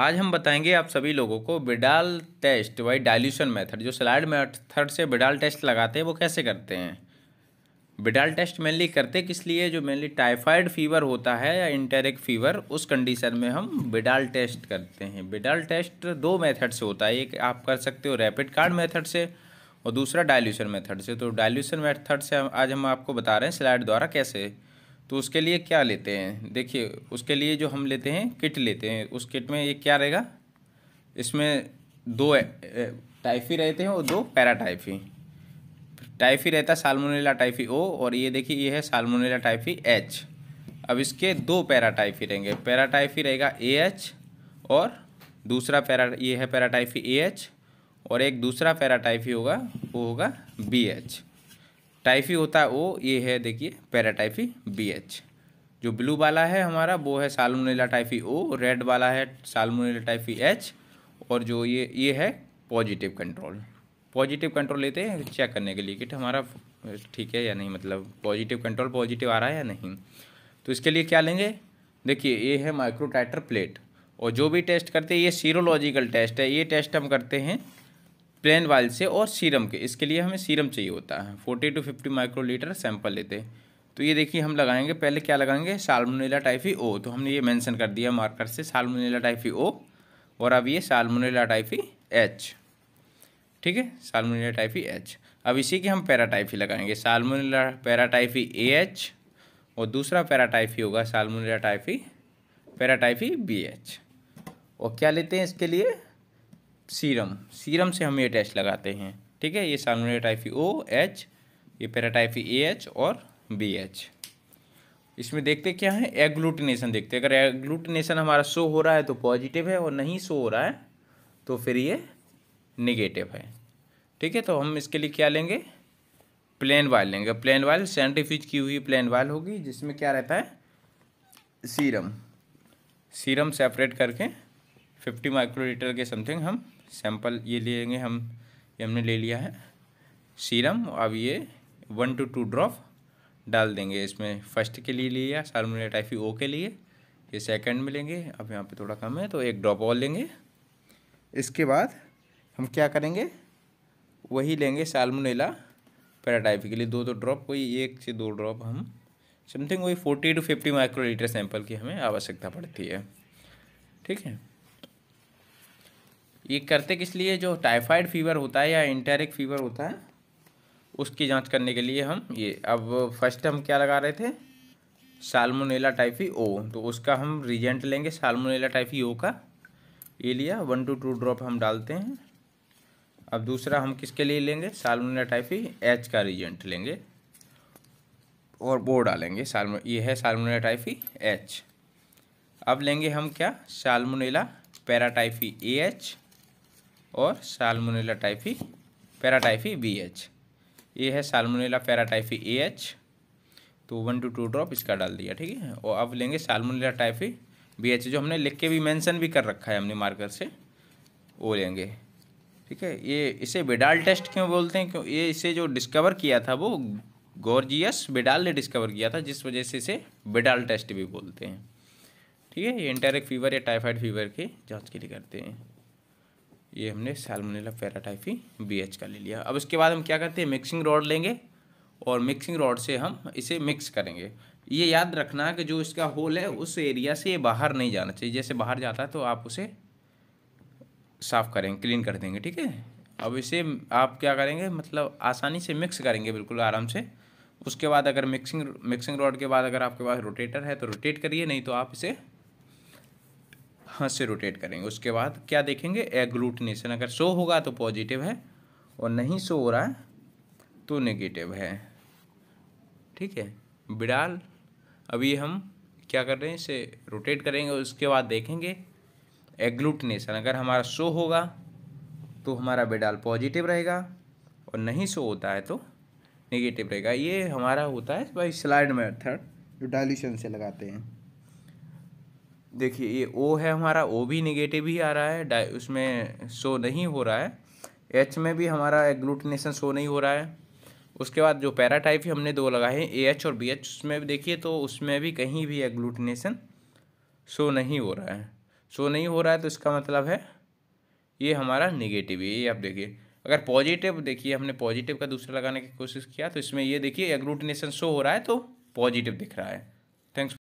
आज हम बताएंगे आप सभी लोगों को Widal test by dilution method जो स्लाइड मेथड से बिडाल टेस्ट लगाते हैं वो कैसे करते हैं बिडाल टेस्ट मेनली करते किस लिए जो मेनली टाइफाइड फीवर होता है या इंटेरिक फीवर उस कंडीशन में हम बिडाल टेस्ट करते हैं बिडाल टेस्ट दो मेथड से होता है एक आप कर सकते हो रैपिड कार्ड मेथड से और दूसरा डाइल्यूशन मेथड से तो डाइल्यूशन मेथड से आज हम आपको बता रहे हैं स्लाइड द्वारा कैसे तो उसके लिए क्या लेते हैं देखिए उसके लिए जो हम लेते हैं किट लेते हैं उस किट में ये क्या रहेगा इसमें दो टाइफी रहते हैं और दो पैराटाइफी टाइफी रहता है सालमोनेला टाइफी ओ और ये देखिए ये है सालमोनेला टाइफी एच अब इसके दो पैराटाइफी रहेंगे पैराटाइफी रहेगा ए एच और दूसरा पैरा ये है पैराटाइफी ए एच और एक दूसरा पैराटाइफी होगा वो होगा बी एच टाइफी होता है वो ये है देखिए पैराटाइफी बी एच जो ब्लू वाला है हमारा वो है सालमोनेला टाइफी ओ रेड वाला है सालमोनेला टाइफी एच और जो ये ये है पॉजिटिव कंट्रोल पॉजिटिव कंट्रोल लेते हैं चेक करने के लिए कि हमारा ठीक है या नहीं मतलब पॉजिटिव कंट्रोल पॉजिटिव आ रहा है या नहीं तो इसके लिए क्या लेंगे देखिए ये है माइक्रोटाइटर प्लेट और जो भी टेस्ट करते हैं ये सीरोलॉजिकल टेस्ट है ये टेस्ट हम करते हैं प्लेन वाल से और सीरम के इसके लिए हमें सीरम चाहिए होता है forty two fifty microlitre sample लेते तो ये देखिए हम लगाएंगे पहले क्या लगाएंगे सालमोनेला टाइफी ओ तो हमने ये मेंशन कर दिया मार्कर से सालमोनेला टाइफी ओ और अब ये सालमोनेला टाइफी एच ठीक है सालमोनेला टाइफी एच अब इसी के हम पैराटाइफी e लगाएंगे सालमोनेला पैराटाइफी ए एच और दूसरा पैराटाइफी e होगा salmonella typhi paratyphi B H और क्या लेते हैं इसके लिए सीरम सीरम से हम ये टेस्ट लगाते हैं ठीक है ये सालमोनिया टाइफी ओ एच ये पैराटाइफी ए एच और बी एच इसमें देखते क्या है एग्लूटिनेशन देखते अगर एग्लूटिनेशन हमारा शो हो रहा है तो पॉजिटिव है और नहीं शो हो रहा है तो फिर ये निगेटिव है ठीक है तो हम इसके लिए क्या लेंगे प्लेन वाइल लेंगे प्लेन वाइल सेंट्रीफ्यूज की हुई प्लेन वाइल होगी जिसमें क्या रहता है सीरम सीरम सेपरेट करके फिफ्टी माइक्रोलीटर के समथिंग हम सैंपल ये लेंगे हम ये हमने ले लिया है सीरम अब ये वन टू टू ड्रॉप डाल देंगे इसमें फर्स्ट के लिए लिया सालमोनिया टाइफी ओ के लिए ये सेकंड में लेंगे अब यहाँ पे थोड़ा कम है तो एक ड्रॉप और लेंगे इसके बाद हम क्या करेंगे वही लेंगे सालमोनेला पैराटाइफी के लिए दो दो तो ड्रॉप वही एक से दो ड्रॉप हम समथिंग वही forty two fifty microlitre sample की हमें आवश्यकता पड़ती है ठीक है ये करते किस लिए जो टाइफाइड फीवर होता है या इंटेरिक फीवर होता है उसकी जांच करने के लिए हम ये अब फर्स्ट हम क्या लगा रहे थे साल्मोनेला टाइफी ओ तो उसका हम रिजेंट लेंगे साल्मोनेला टाइफी ओ का ये लिया वन टू टू ड्रॉप हम डालते हैं अब दूसरा हम किसके लिए लेंगे साल्मोनेला टाइफी एच का रिजेंट लेंगे और वो डालेंगे साल्मो ये है साल्मोनेला टाइफी एच अब लेंगे हम क्या साल्मोनेला पैराटाइफी ए एच और salmonella typhi paratyphi B H ये है सालमोनेला पैराटाइफी ए एच तो वन टू टू ड्रॉप इसका डाल दिया ठीक है और अब लेंगे सालमोनेला टाइफी बी एच जो हमने लिख के भी मेंशन भी कर रखा है हमने मार्कर से वो लेंगे ठीक है ये इसे बेडाल टेस्ट क्यों बोलते हैं क्यों ये इसे जो डिस्कवर किया था वो गोरजियस बेडाल ने डिस्कवर किया था जिस वजह से इसे बेडाल टेस्ट भी बोलते हैं ठीक है ये इंटेरिक फीवर या टाइफाइड फीवर की जांच के लिए करते हैं ये हमने सालमोनेला पैराटाइफी एच का ले लिया अब इसके बाद हम क्या करते हैं मिक्सिंग रॉड लेंगे और मिक्सिंग रॉड से हम इसे मिक्स करेंगे ये याद रखना कि जो इसका होल है उस एरिया से ये बाहर नहीं जाना चाहिए जैसे बाहर जाता है तो आप उसे साफ़ करेंगे क्लीन कर देंगे ठीक है अब इसे आप क्या करेंगे मतलब आसानी से मिक्स करेंगे बिल्कुल आराम से उसके बाद अगर मिक्सिंग मिक्सिंग रॉड के बाद अगर आपके पास रोटेटर है तो रोटेट करिए नहीं तो आप इसे हाथ से रोटेट करेंगे उसके बाद क्या देखेंगे एग्लूटनेशन अगर शो होगा तो पॉजिटिव है और नहीं शो हो रहा तो नेगेटिव है ठीक है बिड़ाल अभी हम क्या कर रहे हैं इसे रोटेट करेंगे उसके बाद देखेंगे एग्लूटनेशन अगर हमारा शो होगा तो हमारा बिडाल पॉजिटिव रहेगा और नहीं शो होता है तो नेगेटिव रहेगा ये हमारा होता है भाई स्लाइड मेथड जो डायल्यूशन से लगाते हैं देखिए ये ओ है हमारा ओ भी निगेटिव ही आ रहा है उसमें शो नहीं हो रहा है एच में भी हमारा एग्लूटिनेशन शो नहीं हो रहा है उसके बाद जो पैरा टाइप ही हमने दो लगाए हैं ए एच और बी एच उसमें भी देखिए तो उसमें भी कहीं भी एग्लूटिनेशन शो नहीं हो रहा है शो नहीं हो रहा है तो इसका मतलब है ये हमारा निगेटिव है ये आप देखिए अगर पॉजिटिव देखिए हमने पॉजिटिव का दूसरा लगाने की कोशिश किया तो इसमें ये देखिए एग्लूटिनेशन शो हो रहा है तो पॉजिटिव दिख रहा है थैंक्स